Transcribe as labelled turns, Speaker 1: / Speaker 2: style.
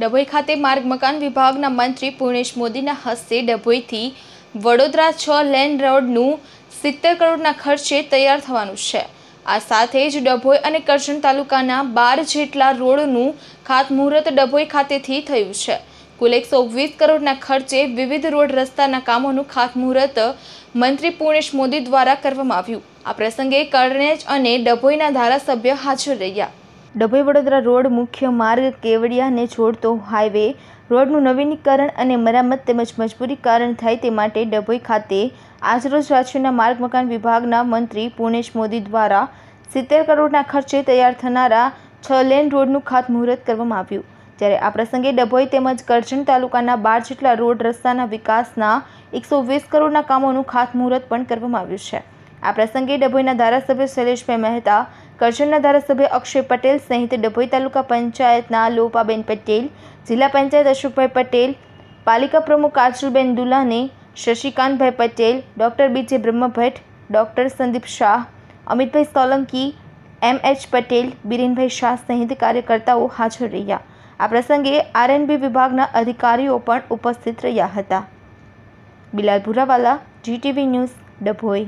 Speaker 1: ડભોઈ ખાતે માર્ગ મકાન વિભાગના મંત્રી પૂર્ણેશ મોદીના હસ્તે ડભોઈથી વડોદરા છ લેન રોડનું સિત્તેર કરોડના ખર્ચે તૈયાર થવાનું છે આ સાથે જ ડભોઈ અને કરજણ તાલુકાના બાર જેટલા રોડનું ખાતમુહૂર્ત ડભોઈ ખાતેથી થયું છે કુલ એકસો વીસ કરોડના ખર્ચે વિવિધ રોડ રસ્તાના કામોનું ખાતમુહૂર્ત મંત્રી પૂર્ણેશ મોદી દ્વારા કરવામાં આવ્યું આ પ્રસંગે કરણેજ અને ડભોઈના ધારાસભ્ય હાજર રહ્યા ડભોઈ વડોદરા રોડ મુખ્ય માર્ગ કેવડિયાને છોડતો હાઈવે રોડનું નવીનીકરણ અને મરામત તેમજ મજબૂરી કારણ થાય તે માટે ડભોઈ ખાતે આજરોજ રાજ્યના માર્ગ મકાન વિભાગના મંત્રી પુણેશ મોદી દ્વારા સિત્તેર કરોડના ખર્ચે તૈયાર થનારા છ લેન રોડનું ખાતમુહૂર્ત કરવામાં આવ્યું જ્યારે આ પ્રસંગે ડભોઈ તેમજ કરજણ તાલુકાના બાર જેટલા રોડ રસ્તાના વિકાસના એકસો વીસ કરોડના કામોનું ખાતમુહૂર્ત પણ કરવામાં આવ્યું છે આ પ્રસંગે ડભોઈના ધારાસભ્ય શૈલેષભાઈ મહેતા કરજણના ધારાસભ્ય અક્ષય પટેલ સહિત ડભોઈ તાલુકા પંચાયતના લોપાબેન પટેલ જિલ્લા પંચાયત અશોકભાઈ પટેલ પાલિકા પ્રમુખ કાજલબેન દુલાને શશિકાંતભાઈ Patel doctor B J Brahmbhatt doctor Sandeep Shah Amitbhai Solanki M H Patel Birinbhai Shah સહિત કાર્યકર્તાઓ હાજર રહ્યા આ પ્રસંગે આરએનબી વિભાગના અધિકારીઓ પણ ઉપસ્થિત રહ્યા હતા બિલાલ ભુરાવાલા જીટીવી ન્યૂઝ ડભોઈ